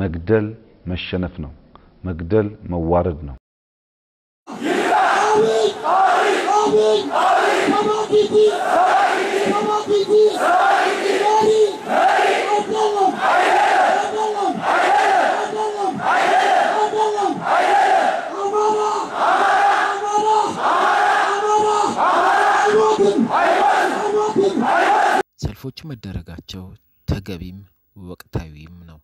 መግደል መሸነፍ ነው። መግደል መዋረድ ነው። ሰልፎቹ መደረጋቸው ተገቢም ወቅታዊም ነው።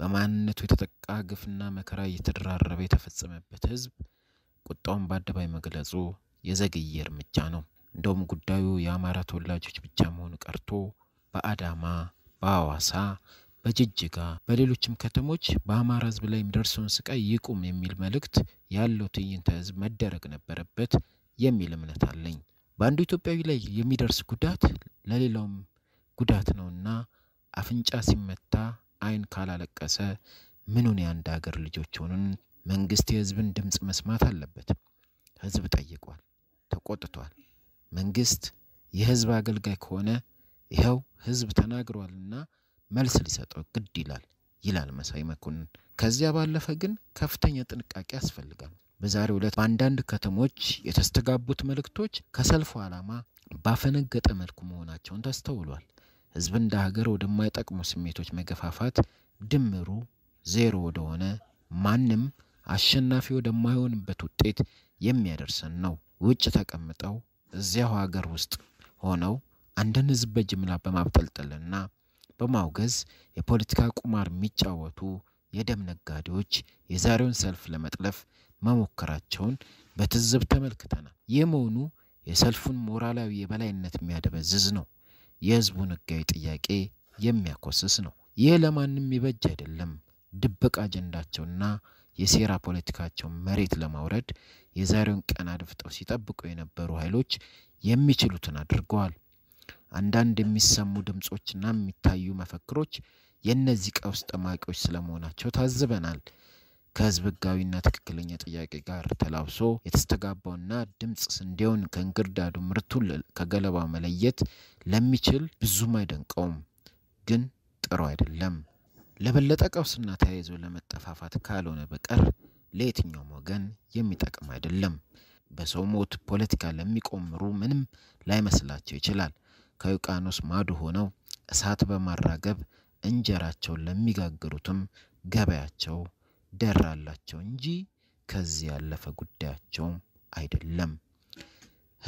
በማንነቱ የተጠቃ ግፍና መከራ እየተደራረበ የተፈጸመበት ህዝብ ቁጣውን በአደባባይ መግለጹ የዘገየ እርምጃ ነው። እንደውም ጉዳዩ የአማራ ተወላጆች ብቻ መሆኑ ቀርቶ በአዳማ፣ በአዋሳ፣ በጅጅጋ፣ በሌሎችም ከተሞች በአማራ ህዝብ ላይ የሚደርሰውን ስቃይ ይቁም የሚል መልእክት ያለው ትዕይንተ ህዝብ መደረግ ነበረበት የሚል እምነት አለኝ። በአንዱ ኢትዮጵያዊ ላይ የሚደርስ ጉዳት ለሌላውም ጉዳት ነውና አፍንጫ ሲመታ አይን ካላለቀሰ ምኑን የአንድ ሀገር ልጆች ሆኑን መንግስት የህዝብን ድምፅ መስማት አለበት። ህዝብ ጠይቋል፣ ተቆጥቷል። መንግስት የህዝብ አገልጋይ ከሆነ ይኸው ህዝብ ተናግሯልና መልስ ሊሰጠው ግድ ይላል ይላል መሳይ መኮንን። ከዚያ ባለፈ ግን ከፍተኛ ጥንቃቄ ያስፈልጋል። በዛሬው ዕለት በአንዳንድ ከተሞች የተስተጋቡት መልእክቶች ከሰልፉ ዓላማ ባፈነገጠ መልኩ መሆናቸውን ተስተውሏል። ህዝብ እንደ ሀገር ወደማይጠቅሙ ስሜቶች መገፋፋት ድምሩ ዜሮ ወደሆነ ማንም አሸናፊ ወደማይሆንበት ውጤት የሚያደርሰን ነው። ውጭ ተቀምጠው እዚያው ሀገር ውስጥ ሆነው አንድን ህዝብ በጅምላ በማብጠልጠልና በማውገዝ የፖለቲካ ቁማር የሚጫወቱ የደም ነጋዴዎች የዛሬውን ሰልፍ ለመጥለፍ መሞከራቸውን በትዝብ ተመልክተናል። ይህ መሆኑ የሰልፉን ሞራላዊ የበላይነት የሚያደበዝዝ ነው። የሕዝቡን ሕጋዊ ጥያቄ የሚያኮስስ ነው። ይህ ለማንም ይበጅ አይደለም። ድብቅ አጀንዳቸውና የሴራ ፖለቲካቸውን መሬት ለማውረድ የዛሬውን ቀን አድፍጠው ሲጠብቁ የነበሩ ኃይሎች የሚችሉትን አድርገዋል። አንዳንድ የሚሰሙ ድምፆችና የሚታዩ መፈክሮች የእነዚህ ቀውስ ጠማቂዎች ስለመሆናቸው ታዝበናል። ከህዝብ ህጋዊና ትክክለኛ ጥያቄ ጋር ተላብሶ የተስተጋባውና ድምፅ ስንዴውን ከእንክርዳዱ ምርቱን ከገለባ መለየት ለሚችል ብዙም አይደንቀውም፣ ግን ጥሩ አይደለም። ለበለጠ ቀውስና ተያይዞ ለመጠፋፋት ካልሆነ በቀር ለየትኛውም ወገን የሚጠቅም አይደለም። በሰው ሞት ፖለቲካ ለሚቆምሩ ምንም ላይመስላቸው ይችላል። ከውቅያኖስ ማዶ ሆነው እሳት በማራገብ እንጀራቸውን ለሚጋግሩትም ገበያቸው ደራላቸው እንጂ ከዚህ ያለፈ ጉዳያቸውም አይደለም።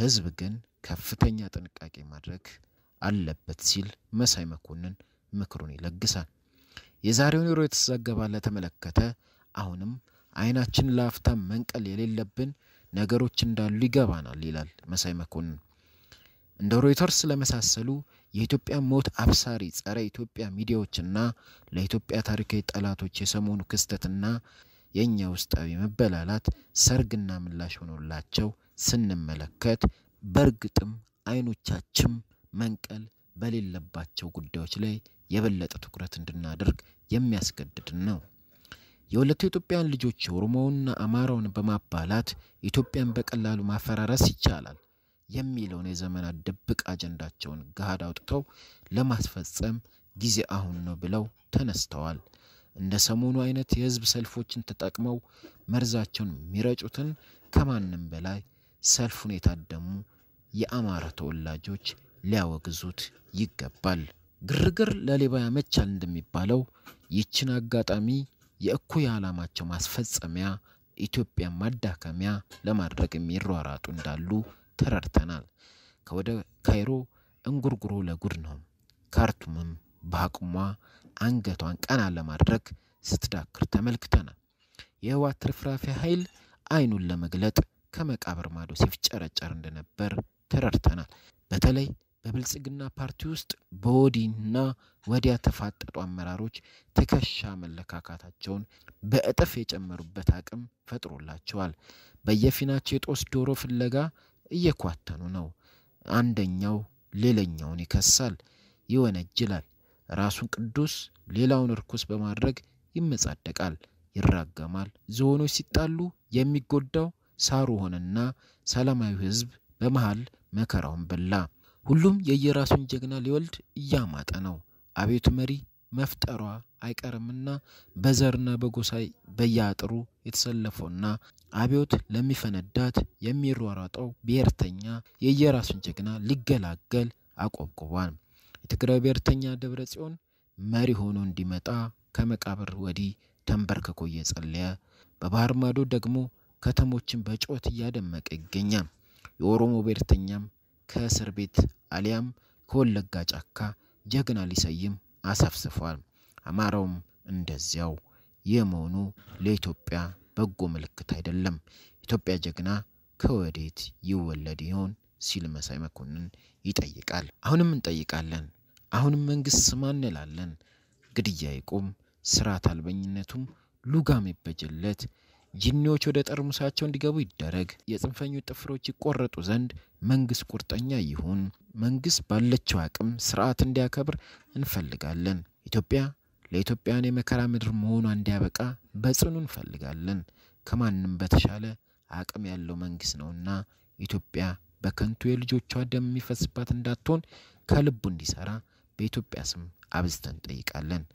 ህዝብ ግን ከፍተኛ ጥንቃቄ ማድረግ አለበት ሲል መሳይ መኮንን ምክሩን ይለግሳል። የዛሬውን ኑሮ የተዘገባ ለተመለከተ አሁንም አይናችን ለአፍታም መንቀል የሌለብን ነገሮች እንዳሉ ይገባናል ይላል መሳይ መኮንን። እንደ ሮይተርስ ለመሳሰሉ የኢትዮጵያ ሞት አብሳሪ ጸረ ኢትዮጵያ ሚዲያዎችና ለኢትዮጵያ ታሪካዊ ጠላቶች የሰሞኑ ክስተትና የእኛ ውስጣዊ መበላላት ሰርግና ምላሽ ሆኖላቸው ስንመለከት በእርግጥም አይኖቻችም መንቀል በሌለባቸው ጉዳዮች ላይ የበለጠ ትኩረት እንድናደርግ የሚያስገድድን ነው። የሁለቱ ኢትዮጵያን ልጆች ኦሮሞውንና አማራውን በማባላት ኢትዮጵያን በቀላሉ ማፈራረስ ይቻላል። የሚለውን የዘመናት ድብቅ አጀንዳቸውን ገሃድ አውጥተው ለማስፈጸም ጊዜ አሁን ነው ብለው ተነስተዋል። እንደ ሰሞኑ አይነት የህዝብ ሰልፎችን ተጠቅመው መርዛቸውን የሚረጩትን ከማንም በላይ ሰልፉን የታደሙ የአማራ ተወላጆች ሊያወግዙት ይገባል። ግርግር ለሌባ ያመቻል እንደሚባለው ይችን አጋጣሚ የእኩይ ዓላማቸው ማስፈጸሚያ ኢትዮጵያን ማዳከሚያ ለማድረግ የሚሯራጡ እንዳሉ ተረድተናል። ከወደ ካይሮ እንጉርጉሮ ለጉድ ነው። ካርቱምም በአቅሟ አንገቷን ቀና ለማድረግ ስትዳክር ተመልክተናል። የህወሓት ትርፍራፊ ኃይል አይኑን ለመግለጥ ከመቃብር ማዶ ሲፍጨረጨር እንደነበር ተረድተናል። በተለይ በብልጽግና ፓርቲ ውስጥ በወዲና ወዲያ ተፋጠጡ አመራሮች ትከሻ መለካካታቸውን በእጥፍ የጨመሩበት አቅም ፈጥሮላቸዋል። በየፊናቸው የጦስ ዶሮ ፍለጋ እየኳተኑ ነው። አንደኛው ሌላኛውን ይከሳል፣ ይወነጅላል። ራሱን ቅዱስ ሌላውን እርኩስ በማድረግ ይመጻደቃል፣ ይራገማል። ዝሆኖች ሲጣሉ የሚጎዳው ሳሩ ሆነና ሰላማዊ ህዝብ በመሃል መከራውን በላ። ሁሉም የየራሱን ጀግና ሊወልድ እያማጠ ነው። አቤቱ መሪ መፍጠሯ አይቀርምና በዘርና በጎሳይ በየአጥሩ የተሰለፈውና አብዮት ለሚፈነዳት የሚሯሯጠው ብሔርተኛ የየራሱን ጀግና ሊገላገል አቆብቁቧል። የትግራይ ብሔርተኛ ደብረ ጽዮን መሪ ሆኖ እንዲመጣ ከመቃብር ወዲህ ተንበርክኮ እየጸለየ በባህር ማዶ ደግሞ ከተሞችን በጩኸት እያደመቀ ይገኛል። የኦሮሞ ብሔርተኛም ከእስር ቤት አሊያም ከወለጋ ጫካ ጀግና ሊሰይም አሰፍስፏል። አማራውም እንደዚያው። ይህ መሆኑ ለኢትዮጵያ በጎ ምልክት አይደለም። ኢትዮጵያ ጀግና ከወዴት ይወለድ ይሆን ሲል መሳይ መኮንን ይጠይቃል። አሁንም እንጠይቃለን። አሁንም መንግስት ስማ እንላለን። ግድያ ይቁም፣ ስርዓት አልበኝነቱም ሉጋም ይበጀለት። ጂኒዎች ወደ ጠርሙሳቸው እንዲገቡ ይደረግ። የጽንፈኙ ጥፍሮች ይቆረጡ ዘንድ መንግስት ቁርጠኛ ይሁን። መንግስት ባለችው አቅም ስርዓት እንዲያከብር እንፈልጋለን። ኢትዮጵያ ለኢትዮጵያን የመከራ ምድር መሆኗ እንዲያበቃ በጽኑ እንፈልጋለን። ከማንም በተሻለ አቅም ያለው መንግስት ነውና ኢትዮጵያ በከንቱ የልጆቿ ደም የሚፈስባት እንዳትሆን ከልቡ እንዲሰራ በኢትዮጵያ ስም አብዝተን እንጠይቃለን።